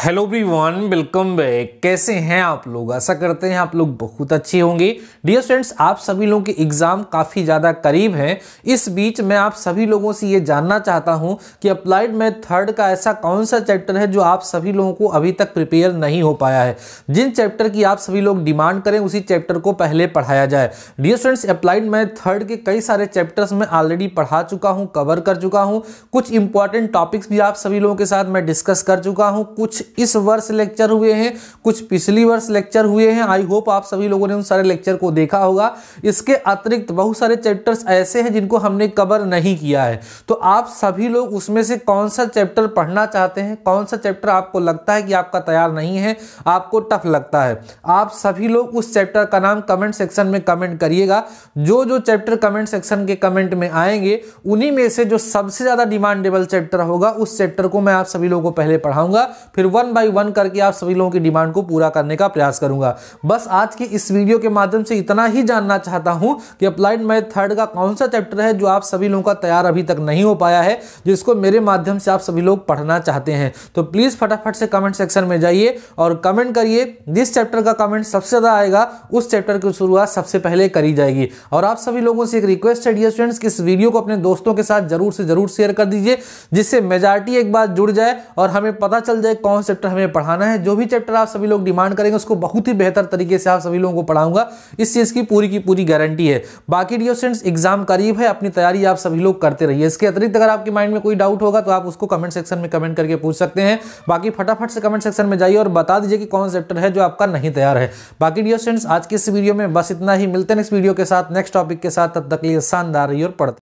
hello one welcome back कैसे हैं आप लोग ऐसा करते हैं आप लोग बहुत अच्छे होंगे डियर स्टूडेंट्स आप सभी लोगों के एग्ज़ाम काफ़ी ज़्यादा करीब हैं इस बीच मैं आप सभी लोगों से ये जानना चाहता हूं कि अप्लाइड मैथ थर्ड का ऐसा कौन सा चैप्टर है जो आप सभी लोगों को अभी तक प्रिपेयर नहीं हो पाया है जिन चैप्टर की आप सभी लोग डिमांड करें उसी चैप्टर को पहले पढ़ाया जाए dear students applied math third के कई सारे चैप्टर्स मैं ऑलरेडी पढ़ा चुका हूँ कवर कर चुका हूँ कुछ इंपॉर्टेंट टॉपिक्स भी आप सभी लोगों के साथ मैं डिस्कस कर चुका हूँ कुछ इस वर्ष लेक्चर हुए हैं कुछ पिछली वर्ष लेक्चर हुए हैं आई होप आप सभी लोगों ने उन सारे लेक्चर को देखा होगा इसके अतिरिक्त बहुत सारे चैप्टर्स ऐसे हैं जिनको हमने कवर नहीं किया है तो आप सभी लोग उसमें से कौन सा चैप्टर पढ़ना चाहते हैं कौन सा चैप्टर आपको लगता है कि आपका तैयार नहीं है आपको टफ लगता है आप सभी लोग उस चैप्टर का नाम कमेंट सेक्शन में कमेंट करिएगा जो जो चैप्टर कमेंट सेक्शन के कमेंट में आएंगे उन्हीं में से जो सबसे ज़्यादा डिमांडेबल चैप्टर होगा उस चैप्टर को मैं आप सभी लोगों को पहले पढ़ाऊंगा फिर वन बाई वन करके आप सभी लोगों की डिमांड को पूरा करने का प्रयास करूंगा बस आज की इस वीडियो के माध्यम से इतना ही जानना चाहता हूं कि अप्लाइड मैथ थर्ड का कौन सा चैप्टर है जो आप सभी लोगों का तैयार अभी तक नहीं हो पाया है जिसको मेरे माध्यम से आप सभी लोग पढ़ना चाहते हैं तो प्लीज़ फटाफट से कमेंट सेक्शन में जाइए और कमेंट करिए जिस चैप्टर का कमेंट सबसे ज़्यादा आएगा उस चैप्टर की शुरुआत सबसे पहले करी जाएगी और आप सभी लोगों से एक रिक्वेस्ट है डियर स्टूडेंट्स कि इस वीडियो को अपने दोस्तों के साथ जरूर से जरूर शेयर कर दीजिए जिससे मेजॉरिटी एक बार जुड़ जाए और हमें पता चल जाए कौन चैप्टर हमें पढ़ाना है जो भी चैप्टर आप सभी लोग डिमांड करेंगे उसको बहुत ही बेहतर तरीके से आप सभी लोगों को पढ़ाऊंगा इस चीज़ की पूरी की पूरी गारंटी है बाकी डी स्टूडेंट्स एग्जाम करीब है अपनी तैयारी आप सभी लोग करते रहिए इसके अतिरिक्त अगर आपके माइंड में कोई डाउट होगा तो आप उसको कमेंट सेक्शन में कमेंट करके पूछ सकते हैं बाकी फटाफट से कमेंट सेक्शन में जाइए और बता दीजिए कि कौन चैप्टर है जो आपका नहीं तैयार है बाकी डी स्टूडेंट्स आज के इस वीडियो में बस इतना ही मिलते हैं इस वीडियो के साथ नेक्स्ट टॉपिक के साथ तब तक लिए शानदार रही और पढ़ते